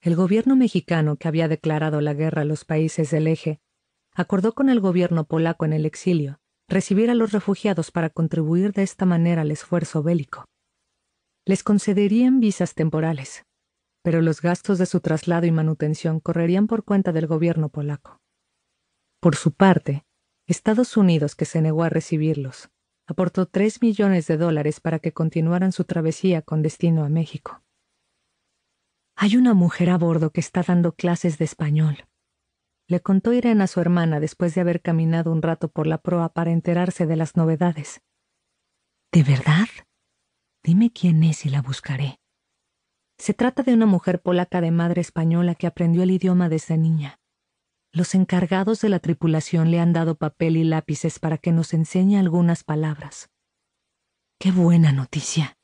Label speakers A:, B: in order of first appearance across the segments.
A: el gobierno mexicano que había declarado la guerra a los países del eje, acordó con el gobierno polaco en el exilio recibir a los refugiados para contribuir de esta manera al esfuerzo bélico. Les concederían visas temporales, pero los gastos de su traslado y manutención correrían por cuenta del gobierno polaco. Por su parte, Estados Unidos, que se negó a recibirlos, aportó tres millones de dólares para que continuaran su travesía con destino a México. Hay una mujer a bordo que está dando clases de español. Le contó Irene a su hermana después de haber caminado un rato por la proa para enterarse de las novedades. ¿De verdad? Dime quién es y la buscaré. Se trata de una mujer polaca de madre española que aprendió el idioma desde niña. Los encargados de la tripulación le han dado papel y lápices para que nos enseñe algunas palabras. ¡Qué buena noticia!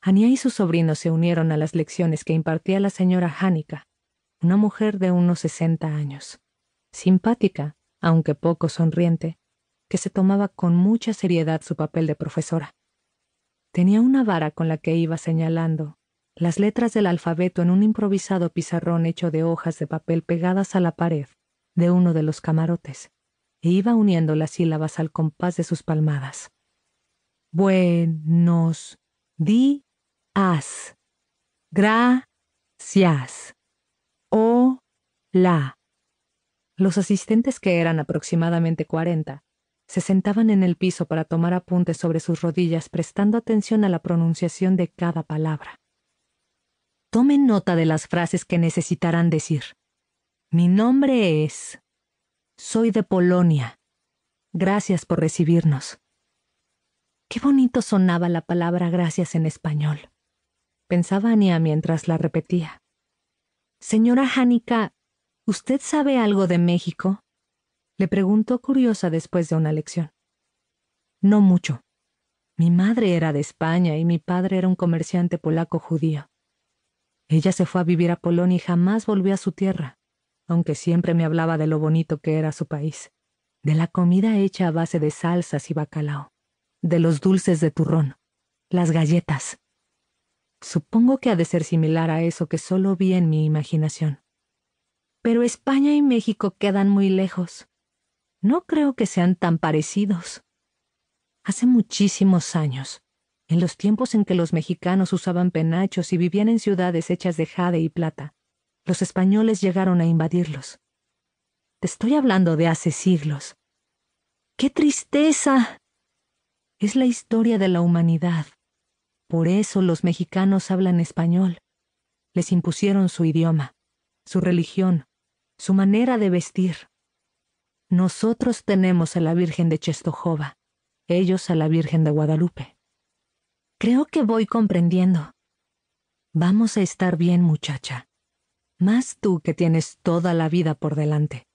A: Hania y su sobrino se unieron a las lecciones que impartía la señora Jánica, una mujer de unos sesenta años, simpática, aunque poco sonriente, que se tomaba con mucha seriedad su papel de profesora. Tenía una vara con la que iba señalando las letras del alfabeto en un improvisado pizarrón hecho de hojas de papel pegadas a la pared de uno de los camarotes, e iba uniendo las sílabas al compás de sus palmadas. nos di as. Gracias. la Los asistentes, que eran aproximadamente 40, se sentaban en el piso para tomar apuntes sobre sus rodillas prestando atención a la pronunciación de cada palabra. Tomen nota de las frases que necesitarán decir. Mi nombre es... Soy de Polonia. Gracias por recibirnos. Qué bonito sonaba la palabra gracias en español pensaba Ania mientras la repetía. Señora Hanika, ¿usted sabe algo de México? le preguntó curiosa después de una lección. No mucho. Mi madre era de España y mi padre era un comerciante polaco judío. Ella se fue a vivir a Polonia y jamás volvió a su tierra, aunque siempre me hablaba de lo bonito que era su país, de la comida hecha a base de salsas y bacalao, de los dulces de turrón, las galletas, Supongo que ha de ser similar a eso que solo vi en mi imaginación. Pero España y México quedan muy lejos. No creo que sean tan parecidos. Hace muchísimos años, en los tiempos en que los mexicanos usaban penachos y vivían en ciudades hechas de jade y plata, los españoles llegaron a invadirlos. Te estoy hablando de hace siglos. ¡Qué tristeza! Es la historia de la humanidad. Por eso los mexicanos hablan español. Les impusieron su idioma, su religión, su manera de vestir. Nosotros tenemos a la Virgen de Chestojova, ellos a la Virgen de Guadalupe. Creo que voy comprendiendo. Vamos a estar bien, muchacha. Más tú que tienes toda la vida por delante.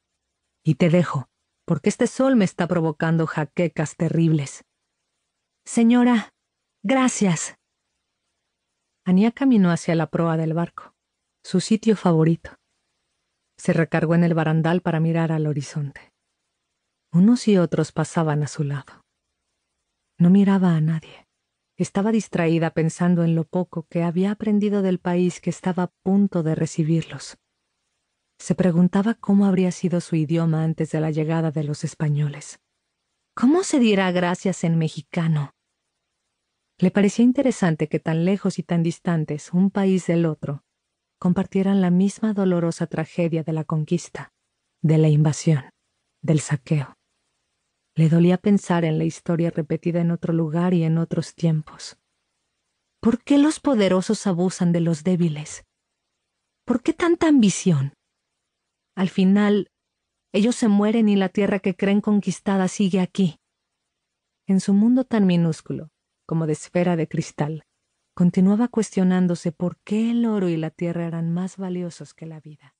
A: Y te dejo, porque este sol me está provocando jaquecas terribles. Señora, gracias. Anya caminó hacia la proa del barco, su sitio favorito. Se recargó en el barandal para mirar al horizonte. Unos y otros pasaban a su lado. No miraba a nadie. Estaba distraída pensando en lo poco que había aprendido del país que estaba a punto de recibirlos. Se preguntaba cómo habría sido su idioma antes de la llegada de los españoles. ¿Cómo se dirá gracias en mexicano? Le parecía interesante que tan lejos y tan distantes un país del otro compartieran la misma dolorosa tragedia de la conquista, de la invasión, del saqueo. Le dolía pensar en la historia repetida en otro lugar y en otros tiempos. ¿Por qué los poderosos abusan de los débiles? ¿Por qué tanta ambición? Al final, ellos se mueren y la tierra que creen conquistada sigue aquí. En su mundo tan minúsculo, como de esfera de cristal, continuaba cuestionándose por qué el oro y la tierra eran más valiosos que la vida.